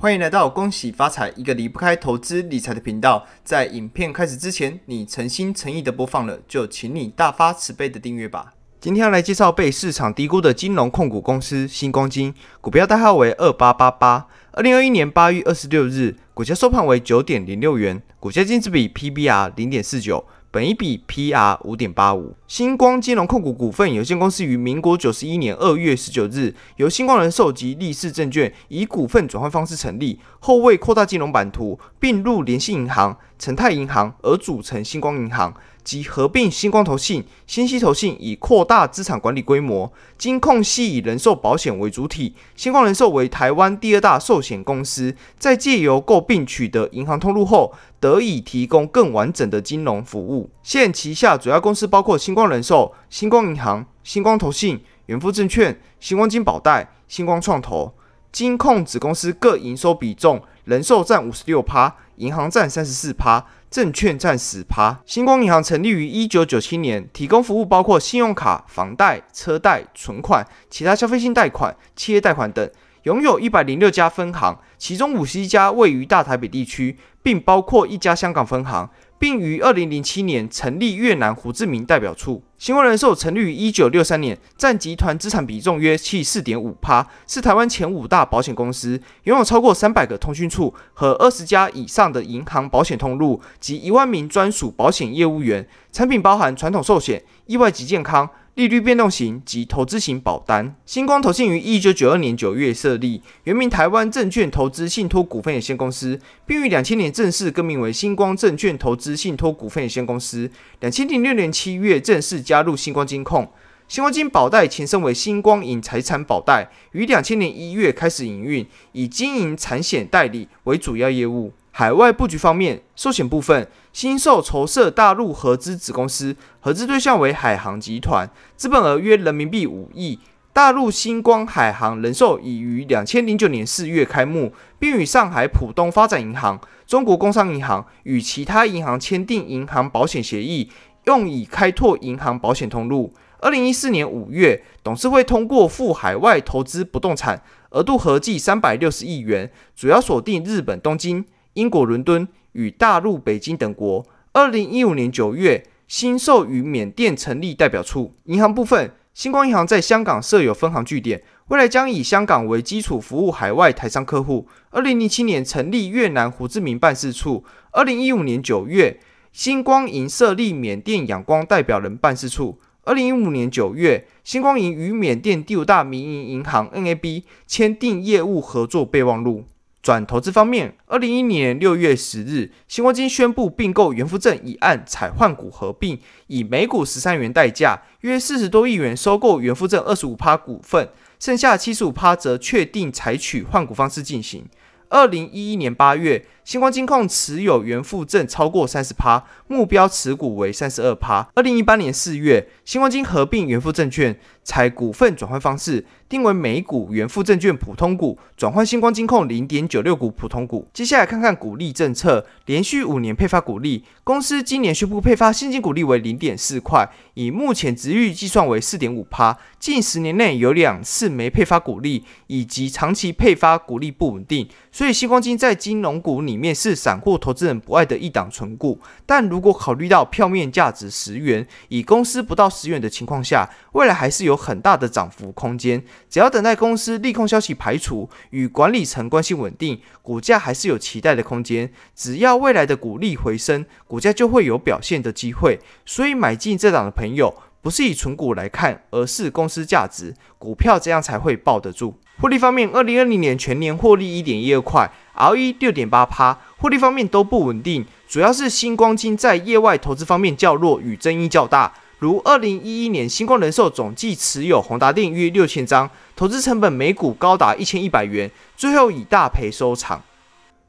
欢迎来到恭喜发财，一个离不开投资理财的频道。在影片开始之前，你诚心诚意的播放了，就请你大发慈悲的订阅吧。今天要来介绍被市场低估的金融控股公司新光金，股票代号为二八八八。二零二一年八月二十六日，股价收盘为九点零六元，股价净值比 PBR 零点四九。本一笔 P/R 五点八五。星光金融控股股份有限公司于民国九十一年二月十九日，由星光人寿及立世证券以股份转换方式成立，后为扩大金融版图，并入联信银行、成泰银行而组成星光银行，及合并星光投信、新息投信以扩大资产管理规模。金控系以人寿保险为主体，星光人寿为台湾第二大寿险公司，在借由购并取得银行通路后。得以提供更完整的金融服务。现旗下主要公司包括星光人寿、星光银行、星光投信、元富证券、星光金宝贷、星光创投、金控子公司各营收比重，人寿占五十六趴，银行占三十四趴，证券占十趴。星光银行成立于一九九七年，提供服务包括信用卡、房贷、车贷、存款、其他消费性贷款、企业贷款等。拥有一百零六家分行，其中五十一家位于大台北地区，并包括一家香港分行，并于二零零七年成立越南胡志明代表处。新闻人寿成立于一九六三年，占集团资产比重约七四点五帕，是台湾前五大保险公司，拥有超过三百个通讯处和二十家以上的银行保险通路及一万名专属保险业务员，产品包含传统寿险、意外及健康。利率变动型及投资型保单，星光投信于一九九二年九月设立，原名台湾证券投资信托股份有限公司，并于两千年正式更名为星光证券投资信托股份有限公司。两千零六年七月正式加入星光金控。星光金宝贷前身为星光银财产宝贷，于两千年一月开始营运，以经营产险代理为主要业务。海外布局方面，寿险部分，新寿筹设大陆合资子公司，合资对象为海航集团，资本额约人民币五亿。大陆星光海航人寿已于两千零九年四月开幕，并与上海浦东发展银行、中国工商银行与其他银行签订银行保险协议，用以开拓银行保险通路。二零一四年五月，董事会通过赴海外投资不动产，额度合计三百六十亿元，主要锁定日本东京、英国伦敦与大陆北京等国。二零一五年九月，新授予「缅甸成立代表处。银行部分，星光银行在香港设有分行据点，未来将以香港为基础服务海外台商客户。二零零七年成立越南胡志明办事处。二零一五年九月，星光银设立缅甸仰光代表人办事处。二零一五年九月，星光银与缅甸第五大民营银行 NAB 签订业务合作备忘录。转投资方面，二零一一年六月十日，星光金宣布并购元富镇以按采换股合并，以每股十三元代价，约四十多亿元收购元富镇二十五趴股份，剩下七十五趴则确定采取换股方式进行。二零一一年八月，星光金控持有原富证超过三十趴，目标持股为三十二趴。二零一八年四月，星光金合并原富证券，采股份转换方式，定为每股原富证券普通股转换星光金控零点九六股普通股。接下来看看股利政策，连续五年配发股利，公司今年宣布配发现金股利为零点四块，以目前值预计算为四点五趴。近十年内有两次没配发股利，以及长期配发股利不稳定。所以星光金在金融股里面是散户投资人不爱的一档存股，但如果考虑到票面价值十元，以公司不到十元的情况下，未来还是有很大的涨幅空间。只要等待公司利空消息排除，与管理层关系稳定，股价还是有期待的空间。只要未来的股利回升，股价就会有表现的机会。所以买进这档的朋友，不是以存股来看，而是公司价值股票，这样才会抱得住。获利方面，二零二零年全年获利一点一二块，ROE 六点八趴。获利方面都不稳定，主要是星光金在业外投资方面较弱，与争议较大。如二零一一年，星光人寿总计持有宏达电约六千张，投资成本每股高达一千一百元，最后以大赔收场。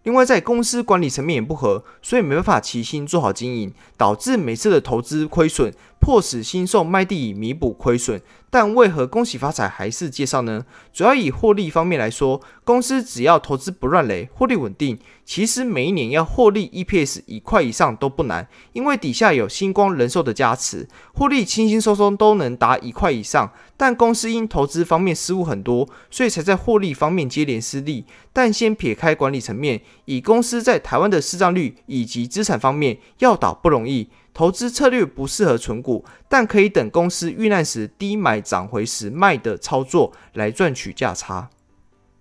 另外，在公司管理层面也不合，所以没办法齐心做好经营，导致每次的投资亏损。迫使新售卖地弥补亏损，但为何恭喜发财还是介绍呢？主要以获利方面来说，公司只要投资不乱雷，获利稳定，其实每一年要获利 EPS 一块以上都不难，因为底下有星光人寿的加持，获利轻轻松松都能达一块以上。但公司因投资方面失误很多，所以才在获利方面接连失利。但先撇开管理层面。以公司在台湾的市占率以及资产方面要倒不容易，投资策略不适合存股，但可以等公司遇难时低买涨回时卖的操作来赚取价差。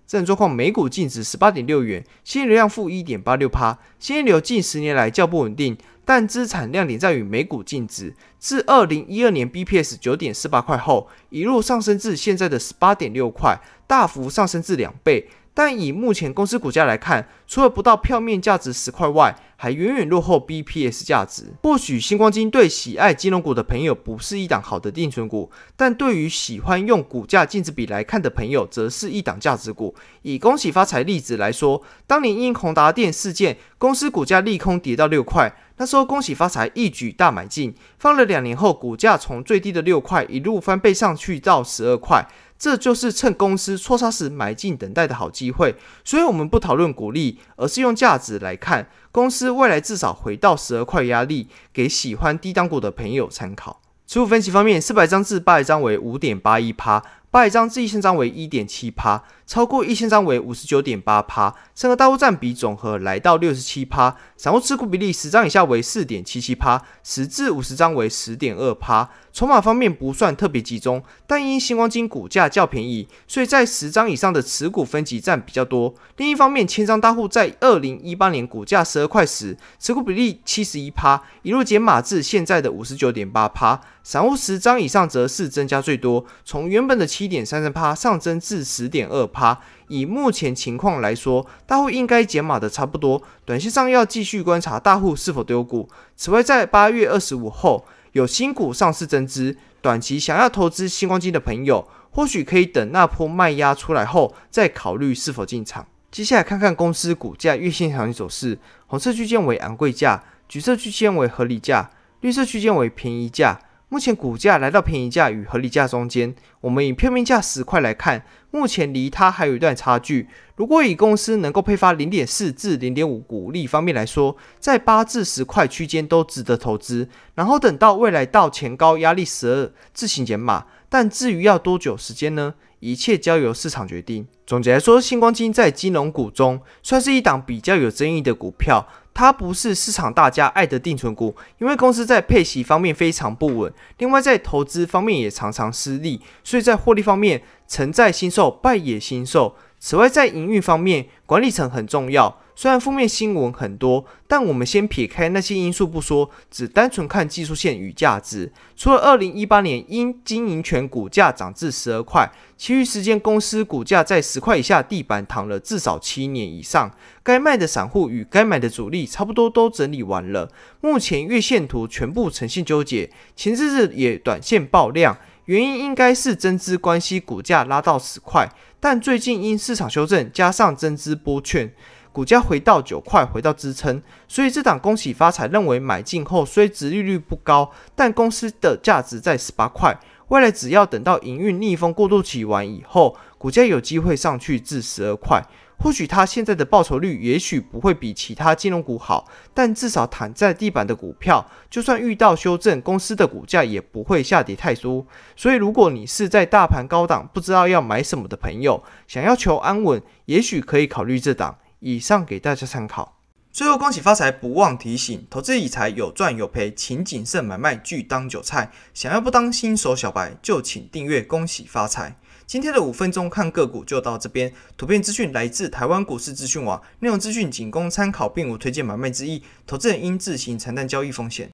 这种状况，每股净值十八点六元，现金流量负一点八六趴，现金流近十年来较不稳定，但资产量点在于每股净值，自二零一二年 BPS 九点四八块后一路上升至现在的十八点六块，大幅上升至两倍。但以目前公司股价来看，除了不到票面价值十块外，还远远落后 BPS 价值。或许星光金对喜爱金融股的朋友不是一档好的定存股，但对于喜欢用股价净值比来看的朋友，则是一档价值股。以恭喜发财例子来说，当年因宏达电事件，公司股价利空跌到六块，那时候恭喜发财一举大买进，放了两年后，股价从最低的六块一路翻倍上去到十二块。这就是趁公司错杀时买进等待的好机会，所以我们不讨论股利，而是用价值来看公司未来至少回到十二块压力，给喜欢低档股的朋友参考。持股分析方面，四百张至八百张为五点八一趴，八百张至一千张为一点七趴。超过一千张为五十九点八趴，三个大户占比总和来到六十七趴，散户持股比例十张以下为四点七七趴，十至五十张为十点二趴。筹码方面不算特别集中，但因星光金股价较便宜，所以在十张以上的持股分级占比较多。另一方面，千张大户在二零一八年股价十二块时，持股比例七十一趴，一路减码至现在的五十九点八趴，散户十张以上则是增加最多，从原本的七点三三趴上升至十点二趴。好，以目前情况来说，大户应该减码的差不多，短线上要继续观察大户是否丢股。此外，在八月二十五后有新股上市增资，短期想要投资新光金的朋友，或许可以等那波卖压出来后再考虑是否进场。接下来看看公司股价月线行情走势，红色区间为昂贵价，橘色区间为合理价，绿色区间为便宜价。目前股价来到便宜价与合理价中间，我们以票面价十块来看，目前离它还有一段差距。如果以公司能够配发零点四至零点五股利方面来说，在八至十块区间都值得投资。然后等到未来到前高压力十二自行减码，但至于要多久时间呢？一切交由市场决定。总结来说，星光金在金融股中算是一档比较有争议的股票。它不是市场大家爱的定存股，因为公司在配息方面非常不稳，另外在投资方面也常常失利，所以在获利方面，成在新售，败也新售。此外，在营运方面，管理层很重要。虽然负面新闻很多，但我们先撇开那些因素不说，只单纯看技术线与价值。除了二零一八年因经营权股价涨至十二块，其余时间公司股价在十块以下地板躺了至少七年以上。该卖的散户与该买的主力差不多都整理完了。目前月线图全部呈现纠结，前日日也短线爆量，原因应该是增资关系股价拉到十块，但最近因市场修正加上增资波券。股价回到九块，回到支撑，所以这档恭喜发财认为买进后虽值利率不高，但公司的价值在十八块。未来只要等到营运逆风过渡期完以后，股价有机会上去至十二块。或许它现在的报酬率也许不会比其他金融股好，但至少躺在地板的股票，就算遇到修正，公司的股价也不会下跌太多。所以如果你是在大盘高档不知道要买什么的朋友，想要求安稳，也许可以考虑这档。以上给大家参考。最后，恭喜发财，不忘提醒：投资理财有赚有赔，请谨慎买卖，拒当韭菜。想要不当新手小白，就请订阅。恭喜发财！今天的五分钟看个股就到这边。图片资讯来自台湾股市资讯网，内容资讯仅供参考，并无推荐买卖之意，投资人应自行承担交易风险。